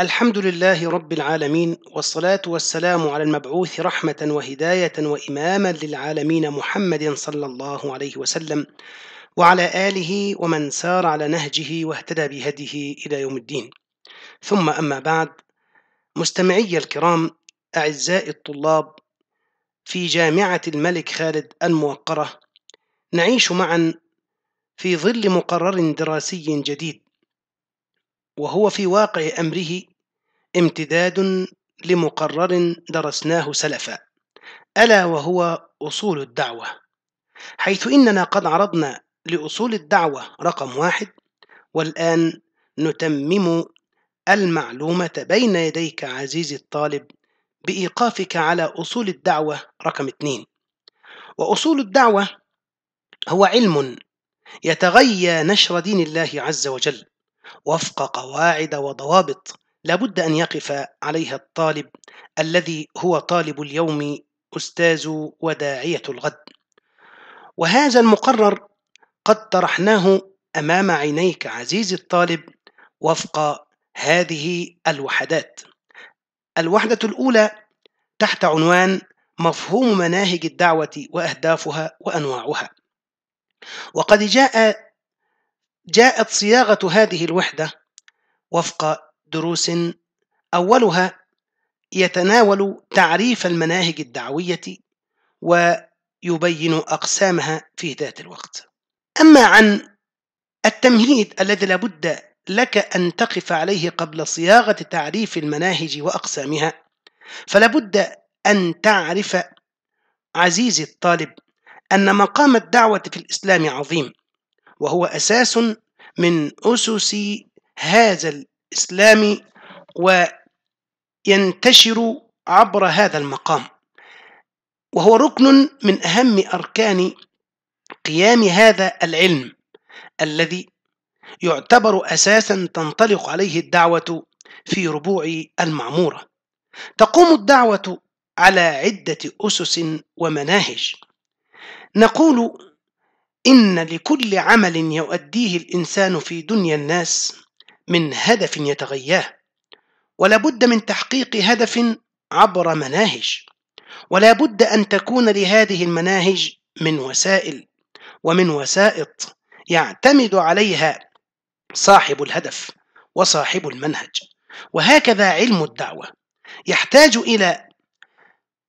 الحمد لله رب العالمين والصلاة والسلام على المبعوث رحمة وهداية وإماما للعالمين محمد صلى الله عليه وسلم وعلى آله ومن سار على نهجه واهتدى بهديه إلى يوم الدين ثم أما بعد مستمعي الكرام أعزائي الطلاب في جامعة الملك خالد الموقرة نعيش معا في ظل مقرر دراسي جديد وهو في واقع امره امتداد لمقرر درسناه سلفا الا وهو اصول الدعوه حيث اننا قد عرضنا لاصول الدعوه رقم واحد والان نتمم المعلومه بين يديك عزيزي الطالب بايقافك على اصول الدعوه رقم اثنين واصول الدعوه هو علم يتغيى نشر دين الله عز وجل وفق قواعد وضوابط لابد ان يقف عليها الطالب الذي هو طالب اليوم استاذ وداعيه الغد وهذا المقرر قد طرحناه امام عينيك عزيزي الطالب وفق هذه الوحدات الوحده الاولى تحت عنوان مفهوم مناهج الدعوه واهدافها وانواعها وقد جاء جاءت صياغه هذه الوحده وفق دروس اولها يتناول تعريف المناهج الدعويه ويبين اقسامها في ذات الوقت اما عن التمهيد الذي لابد لك ان تقف عليه قبل صياغه تعريف المناهج واقسامها فلابد ان تعرف عزيزي الطالب ان مقام الدعوه في الاسلام عظيم وهو اساس من اسس هذا الإسلامي وينتشر عبر هذا المقام وهو ركن من أهم أركان قيام هذا العلم الذي يعتبر أساسا تنطلق عليه الدعوة في ربوع المعمورة تقوم الدعوة على عدة أسس ومناهج نقول إن لكل عمل يؤديه الإنسان في دنيا الناس من هدف يتغياه ولا بد من تحقيق هدف عبر مناهج ولا بد ان تكون لهذه المناهج من وسائل ومن وسائط يعتمد عليها صاحب الهدف وصاحب المنهج وهكذا علم الدعوه يحتاج الى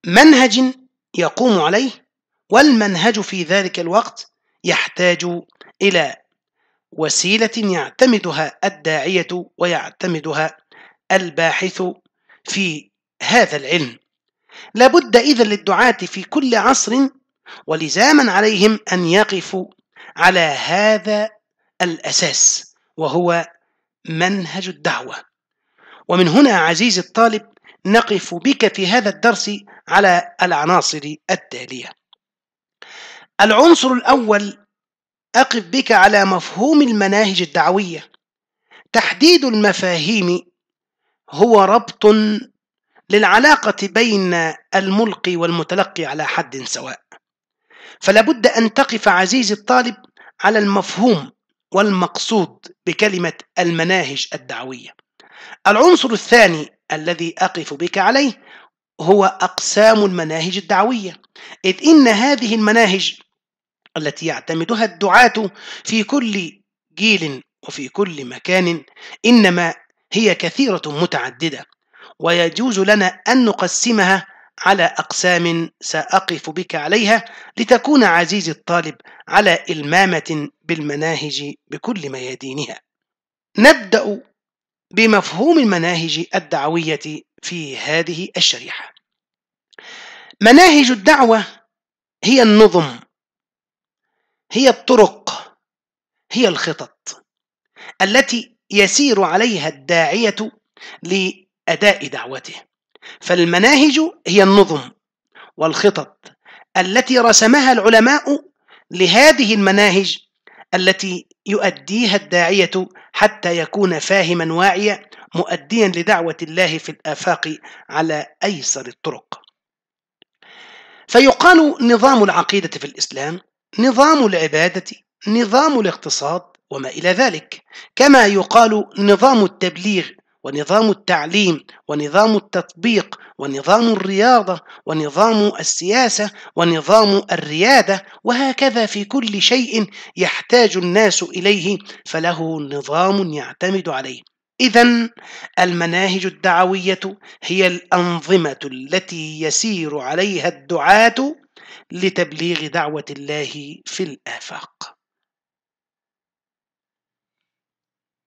منهج يقوم عليه والمنهج في ذلك الوقت يحتاج الى وسيلة يعتمدها الداعية ويعتمدها الباحث في هذا العلم لابد إذا للدعاة في كل عصر ولزاما عليهم أن يقفوا على هذا الأساس وهو منهج الدعوة ومن هنا عزيزي الطالب نقف بك في هذا الدرس على العناصر التالية العنصر الأول أقف بك على مفهوم المناهج الدعوية تحديد المفاهيم هو ربط للعلاقة بين الملقي والمتلقي على حد سواء فلا بد أن تقف عزيزي الطالب على المفهوم والمقصود بكلمة المناهج الدعوية العنصر الثاني الذي أقف بك عليه هو أقسام المناهج الدعوية إذ إن هذه المناهج التي يعتمدها الدعاة في كل جيل وفي كل مكان إنما هي كثيرة متعددة ويجوز لنا أن نقسمها على أقسام سأقف بك عليها لتكون عزيزي الطالب على إلمامة بالمناهج بكل ميادينها. نبدأ بمفهوم المناهج الدعوية في هذه الشريحة. مناهج الدعوة هي النظم هي الطرق هي الخطط التي يسير عليها الداعية لأداء دعوته فالمناهج هي النظم والخطط التي رسمها العلماء لهذه المناهج التي يؤديها الداعية حتى يكون فاهما واعيا مؤديا لدعوة الله في الآفاق على أيسر الطرق فيقال نظام العقيدة في الإسلام نظام العبادة نظام الاقتصاد وما إلى ذلك كما يقال نظام التبليغ ونظام التعليم ونظام التطبيق ونظام الرياضة ونظام السياسة ونظام الريادة وهكذا في كل شيء يحتاج الناس إليه فله نظام يعتمد عليه إذا المناهج الدعوية هي الأنظمة التي يسير عليها الدعاة لتبليغ دعوة الله في الآفاق